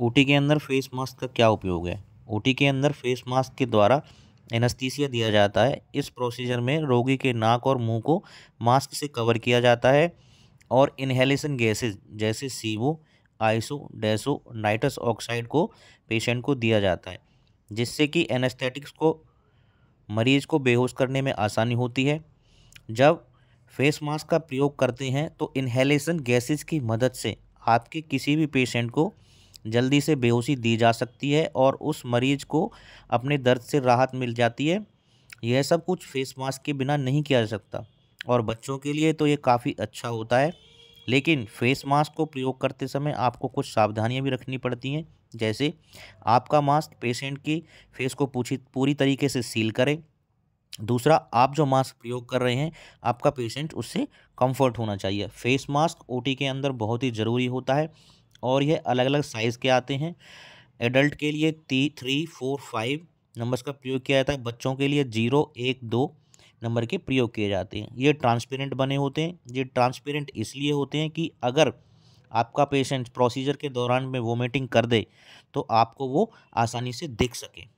ओ के अंदर face mask का क्या उपयोग है ओ के अंदर फेस मास्क के द्वारा एनस्थीसिया दिया जाता है इस प्रोसीजर में रोगी के नाक और मुंह को मास्क से कवर किया जाता है और इन्हेलेशन गैसेज जैसे सीवो आइसो डेसो नाइट्रस ऑक्साइड को पेशेंट को दिया जाता है जिससे कि एनेस्थेटिक्स को मरीज को बेहोश करने में आसानी होती है जब फेस मास्क का प्रयोग करते हैं तो इन्हेलेशन गैसेज की मदद से आपके किसी भी पेशेंट को जल्दी से बेहोशी दी जा सकती है और उस मरीज को अपने दर्द से राहत मिल जाती है यह सब कुछ फेस मास्क के बिना नहीं किया जा सकता और बच्चों के लिए तो ये काफ़ी अच्छा होता है लेकिन फेस मास्क को प्रयोग करते समय आपको कुछ सावधानियां भी रखनी पड़ती हैं जैसे आपका मास्क पेशेंट के फेस को पूछी पूरी तरीके से सील करें दूसरा आप जो मास्क प्रयोग कर रहे हैं आपका पेशेंट उससे कंफर्ट होना चाहिए फेस मास्क ओटी के अंदर बहुत ही ज़रूरी होता है और यह अलग अलग साइज़ के आते हैं एडल्ट के लिए ती थ्री फोर फाइव नंबर्स का प्रयोग किया जाता है बच्चों के लिए जीरो एक दो नंबर के प्रयोग किए जाते हैं ये ट्रांसपेरेंट बने होते हैं ये ट्रांसपेरेंट इसलिए होते हैं कि अगर आपका पेशेंट प्रोसीजर के दौरान में वोमिटिंग कर दे तो आपको वो आसानी से दिख सकें